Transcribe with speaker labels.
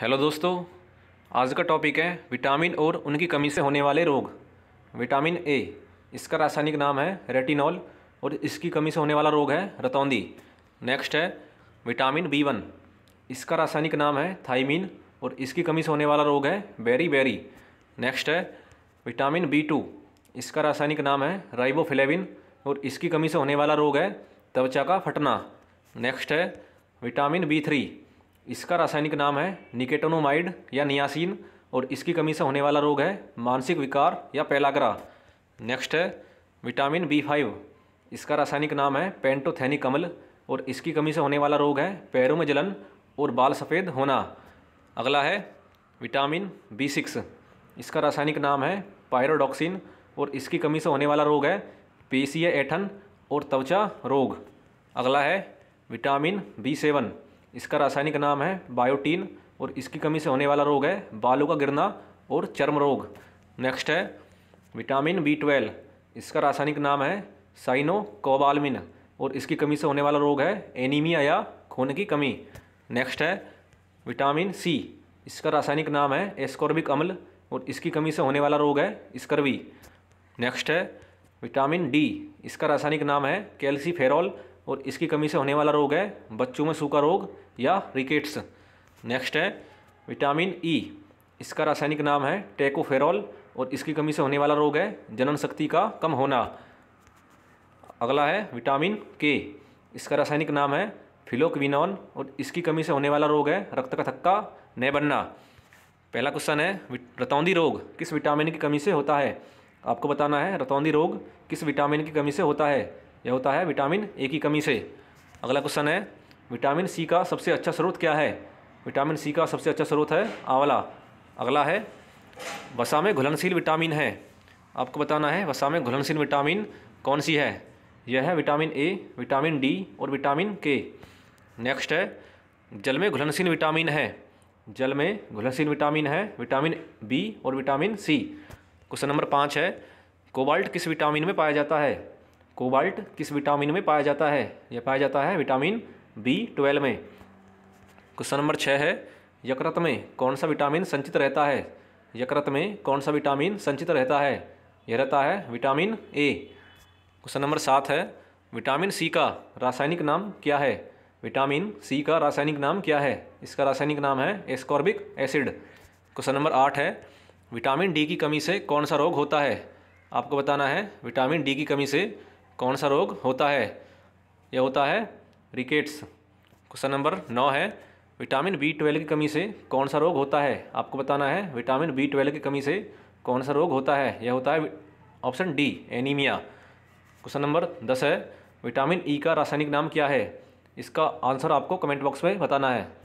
Speaker 1: Hello दोस्तों आज का टॉपिक है विटामिन और उनकी कमी से होने वाले रोग विटामिन ए इसका रासायनिक नाम है रेटिनॉल और इसकी कमी से होने वाला रोग है रतौंदी नेक्स्ट है विटामिन बी वन इसका रासायनिक नाम है थाइमिन और इसकी कमी से होने वाला रोग है बेरी बेरी नेक्स्ट है विटामिन बी टू इसका रासायनिक नाम है राइबोफिलेविन और इसकी कमी से होने वाला रोग है त्वचा का फटना नेक्स्ट है विटामिन बी थ्री इसका रासायनिक नाम है निकेटोनोमाइड या नियासीन और इसकी कमी से होने वाला रोग है मानसिक विकार या पैलाग्रा नेक्स्ट है विटामिन बी फाइव इसका रासायनिक नाम है पेंटोथेनिक अम्ल और इसकी कमी से होने वाला रोग है पैरों में जलन और बाल सफ़ेद होना अगला है विटामिन बी सिक्स इसका रासायनिक नाम है पायरोडॉक्सिन और इसकी कमी से होने वाला रोग है पेशीय ऐठन और त्वचा रोग अगला है विटामिन बी सेवन इसका रासायनिक नाम है बायोटीन और इसकी कमी से होने वाला रोग है बालों का गिरना और चर्म रोग नेक्स्ट है विटामिन बी ट्वेल्व इसका रासायनिक नाम है साइनो कोबालमिन और इसकी कमी से होने वाला रोग है एनीमिया या खून की कमी नेक्स्ट है विटामिन सी इसका रासायनिक नाम है एस्कॉर्बिक अम्ल और इसकी कमी से होने वाला रोग है स्कर्वी नेक्स्ट है विटामिन डी इसका रासायनिक नाम है कैल्सीफेरॉल और इसकी कमी से होने वाला रोग है बच्चों में सूखा रोग या रिकेट्स नेक्स्ट है विटामिन ई e। इसका रासायनिक नाम है टेकोफेरॉल और इसकी कमी से होने वाला रोग है जनन शक्ति का कम होना अगला है विटामिन के इसका रासायनिक नाम है फिलोकविनॉन और इसकी कमी से होने वाला रोग है रक्त का थक्का न बनना पहला क्वेश्चन है रतौंदी रोग किस विटामिन की कमी से होता है आपको बताना है रतौंदी रोग किस विटामिन की कमी से होता है यह होता है विटामिन ए की कमी से अगला क्वेश्चन है विटामिन सी का सबसे अच्छा स्रोत क्या है विटामिन सी का सबसे अच्छा स्रोत है आंवला अगला है वसा में घुलनशील विटामिन है आपको बताना है वसा में घुलनशील विटामिन कौन सी है यह है विटामिन ए विटामिन डी और विटामिन के नेक्स्ट है जल में घुलनशील विटामिन है जल में घुलनशील विटामिन है विटामिन बी और विटामिन सी क्वेश्चन नंबर पाँच है कोबाल्ट किस विटामिन में पाया जाता है कोबाल्ट किस विटामिन में पाया जाता है यह पाया जाता है विटामिन बी ट्वेल्व में क्वेश्चन नंबर छः है यकृत में कौन सा विटामिन संचित रहता है यकृत में कौन सा विटामिन संचित रहता है यह रहता है विटामिन ए क्वेश्चन नंबर सात है विटामिन सी का रासायनिक नाम क्या है विटामिन सी का रासायनिक नाम क्या है इसका रासायनिक नाम है एस्कॉर्बिक एसिड क्वेश्चन नंबर आठ है विटामिन डी की कमी से कौन सा रोग होता है आपको बताना है विटामिन डी की कमी से कौन सा रोग होता है यह होता है रिकेट्स क्वेश्चन नंबर नौ है विटामिन बी ट्वेल्व की कमी से कौन सा रोग होता है आपको बताना है विटामिन बी ट्वेल्व की कमी से कौन सा रोग होता है यह होता है option D anaemia question number दस है विटामिन ई e का रासायनिक नाम क्या है इसका आंसर आपको कमेंट बॉक्स में बताना है